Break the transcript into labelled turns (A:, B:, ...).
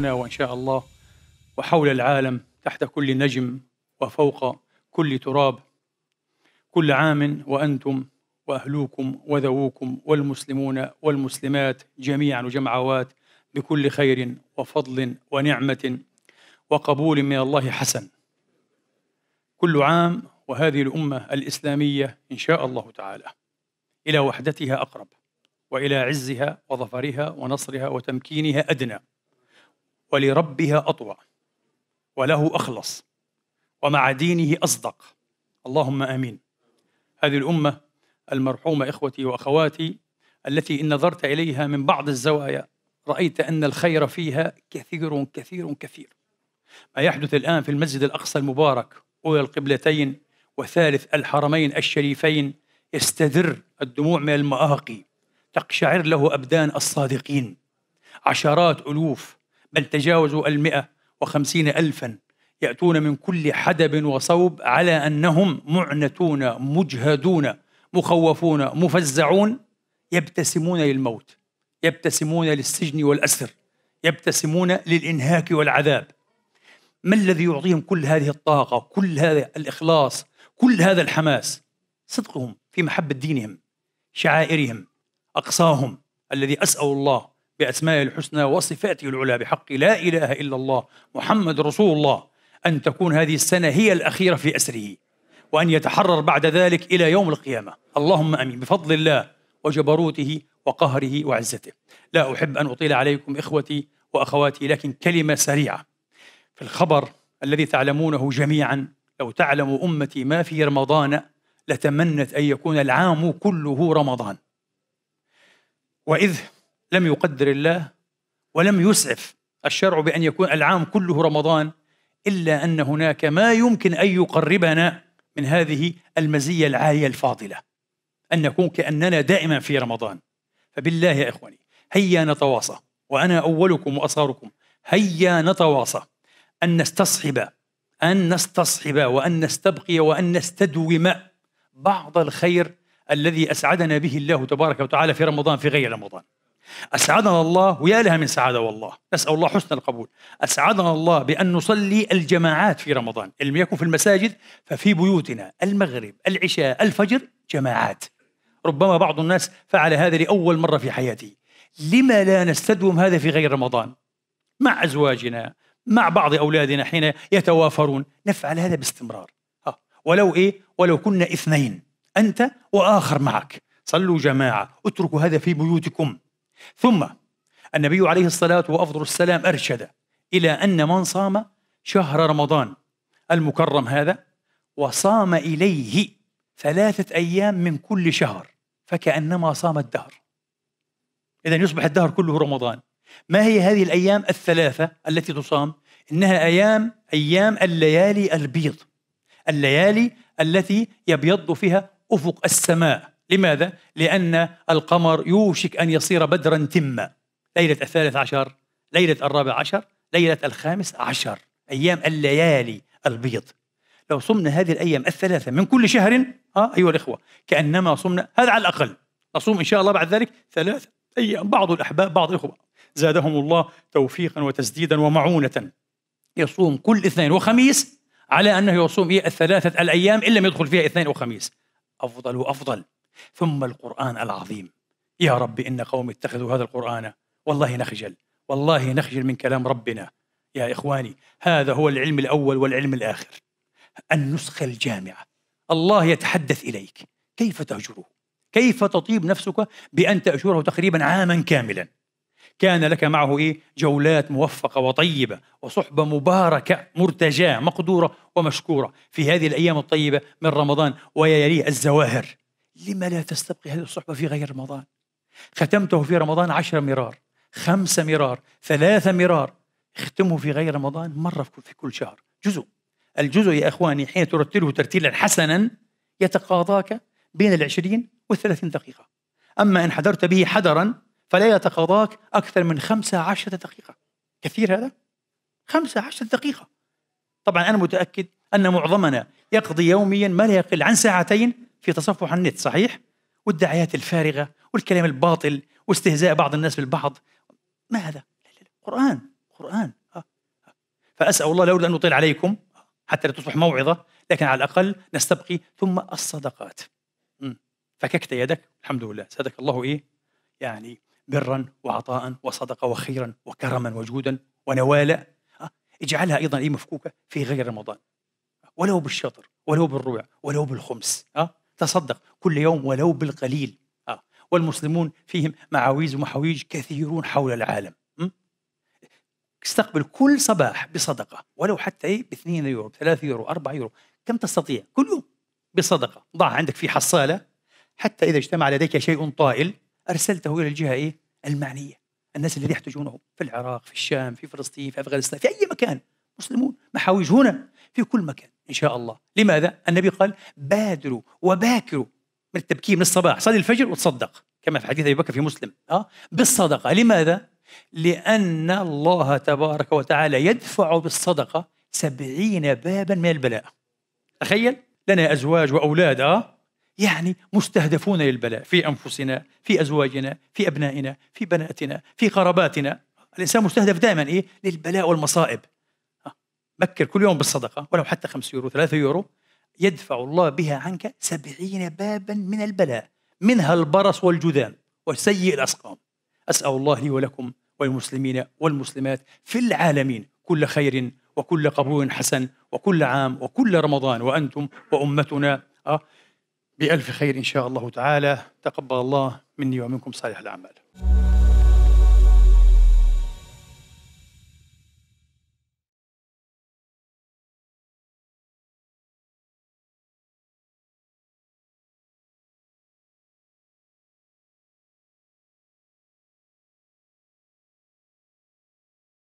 A: هنا وإن شاء الله وحول العالم تحت كل نجم وفوق كل تراب كل عام وأنتم وأهلوكم وذووكم والمسلمون والمسلمات جميعا وجمعوات بكل خير وفضل ونعمة وقبول من الله حسن كل عام وهذه الأمة الإسلامية إن شاء الله تعالى إلى وحدتها أقرب وإلى عزها وظفرها ونصرها وتمكينها أدنى ولربها أطوع وله أخلص ومع دينه أصدق اللهم آمين هذه الأمة المرحومة إخوتي وأخواتي التي إن نظرت إليها من بعض الزوايا رأيت أن الخير فيها كثير كثير كثير ما يحدث الآن في المسجد الأقصى المبارك أولى القبلتين وثالث الحرمين الشريفين يستدر الدموع من المآقي تقشعر له أبدان الصادقين عشرات ألوف بل تجاوزوا المئة وخمسين ألفا يأتون من كل حدب وصوب على أنهم معنتون مجهدون مخوفون مفزعون يبتسمون للموت يبتسمون للسجن والأسر يبتسمون للإنهاك والعذاب ما الذي يعطيهم كل هذه الطاقة كل هذا الإخلاص كل هذا الحماس صدقهم في محبة دينهم شعائرهم أقصاهم الذي أسأل الله بأسمائه الحسنى وصفاته العلى بحق لا إله إلا الله محمد رسول الله أن تكون هذه السنة هي الأخيرة في أسره وأن يتحرر بعد ذلك إلى يوم القيامة اللهم أمين بفضل الله وجبروته وقهره وعزته لا أحب أن أطيل عليكم إخوتي وأخواتي لكن كلمة سريعة في الخبر الذي تعلمونه جميعا لو تعلم أمتي ما في رمضان لتمنت أن يكون العام كله رمضان وإذ لم يقدر الله ولم يسعف الشرع بأن يكون العام كله رمضان إلا أن هناك ما يمكن أن يقربنا من هذه المزية العالية الفاضلة أن نكون كأننا دائما في رمضان فبالله يا إخواني هيا نتواصى وأنا أولكم وأصغركم هيا نتواصى أن نستصحب أن نستصحب وأن نستبقي وأن نستدوم بعض الخير الذي أسعدنا به الله تبارك وتعالى في رمضان في غير رمضان أسعدنا الله ويا لها من سعادة والله نسأل الله حسن القبول أسعدنا الله بأن نصلي الجماعات في رمضان إن لم يكن في المساجد ففي بيوتنا المغرب العشاء الفجر جماعات ربما بعض الناس فعل هذا لأول مرة في حياته لما لا نستدوم هذا في غير رمضان مع أزواجنا مع بعض أولادنا حين يتوافرون نفعل هذا باستمرار ها. ولو إيه ولو كنا اثنين أنت وآخر معك صلوا جماعة اتركوا هذا في بيوتكم ثم النبي عليه الصلاة وأفضل السلام أرشد إلى أن من صام شهر رمضان المكرم هذا وصام إليه ثلاثة أيام من كل شهر فكأنما صام الدهر إذا يصبح الدهر كله رمضان ما هي هذه الأيام الثلاثة التي تصام؟ إنها أيام أيام الليالي البيض الليالي التي يبيض فيها أفق السماء لماذا؟ لأن القمر يوشك أن يصير بدرا تما ليلة الثالث عشر ليلة الرابع عشر ليلة الخامس عشر أيام الليالي البيض لو صمنا هذه الأيام الثلاثة من كل شهر ها آه، أيها الإخوة كأنما صمنا هذا على الأقل نصوم إن شاء الله بعد ذلك ثلاثة أيام بعض الأحباب بعض الإخوة زادهم الله توفيقا وتسديدا ومعونة يصوم كل اثنين وخميس على أنه يصوم إيه الثلاثة الأيام إن لم يدخل فيها اثنين وخميس أفضل وأفضل ثم القرآن العظيم يا رب إن قوم اتخذوا هذا القرآن والله نخجل والله نخجل من كلام ربنا يا إخواني هذا هو العلم الأول والعلم الآخر النسخة الجامعة الله يتحدث إليك كيف تهجره كيف تطيب نفسك بأن تأجره تقريبا عاما كاملا كان لك معه إيه؟ جولات موفقة وطيبة وصحبة مباركة مرتجاة مقدورة ومشكورة في هذه الأيام الطيبة من رمضان ويليه الزواهر لما لا تستبقي هذه الصحبة في غير رمضان ختمته في رمضان عشر مرار خمسة مرار ثلاثة مرار اختمه في غير رمضان مرة في كل شهر جزء الجزء يا إخواني حين ترتله ترتيلا حسنا يتقاضاك بين العشرين والثلاثين دقيقة أما إن حضرت به حدرا فلا يتقاضاك أكثر من خمسة عشرة دقيقة كثير هذا؟ خمسة عشرة دقيقة طبعا أنا متأكد أن معظمنا يقضي يوميا ما لا يقل عن ساعتين في تصفح النت صحيح؟ والدعايات الفارغة والكلام الباطل واستهزاء بعض الناس بالبعض ما هذا؟ لا لا لا. قرآن قرآن آه، آه. فأسأل الله لولا أن أطيل عليكم حتى لا تصبح موعظة لكن على الأقل نستبقي ثم الصدقات فككت يدك الحمد لله زادك الله إيه يعني برا وعطاء وصدقة وخيرا وكرما وجودا ونوالا آه، اجعلها أيضا إيه مفكوكة في غير رمضان ولو بالشطر ولو بالربع ولو بالخمس آه. تصدق كل يوم ولو بالقليل آه. والمسلمون فيهم معاويز ومحاويج كثيرون حول العالم استقبل كل صباح بصدقه ولو حتى ايه ب 2 يورو 3 يورو 4 يورو كم تستطيع كل يوم بصدقه ضع عندك في حصاله حتى اذا اجتمع لديك شيء طائل ارسلته الى الجهه ايه المعنيه الناس الذين يحتاجونه في العراق في الشام في فلسطين في افغانستان في اي مكان مسلمون محاويج هنا في كل مكان إن شاء الله لماذا؟ النبي قال بادروا وباكروا من التبكير من الصباح صلي الفجر وتصدق كما في حديث أبي بكر في مسلم أه؟ بالصدقة لماذا؟ لأن الله تبارك وتعالى يدفع بالصدقة سبعين بابا من البلاء تخيل لنا أزواج وأولاد أه؟ يعني مستهدفون للبلاء في أنفسنا في أزواجنا في أبنائنا في بناتنا في قراباتنا الإنسان مستهدف دائما إيه؟ للبلاء والمصائب بكر كل يوم بالصدقة ولو حتى 5 يورو 3 يورو يدفع الله بها عنك سبعين بابا من البلاء منها البرص والجذام وسيء الأسقام أسأل الله لي ولكم والمسلمين والمسلمات في العالمين كل خير وكل قبول حسن وكل عام وكل رمضان وأنتم وأمتنا آه، بألف خير إن شاء الله تعالى تقبل الله مني ومنكم صالح الأعمال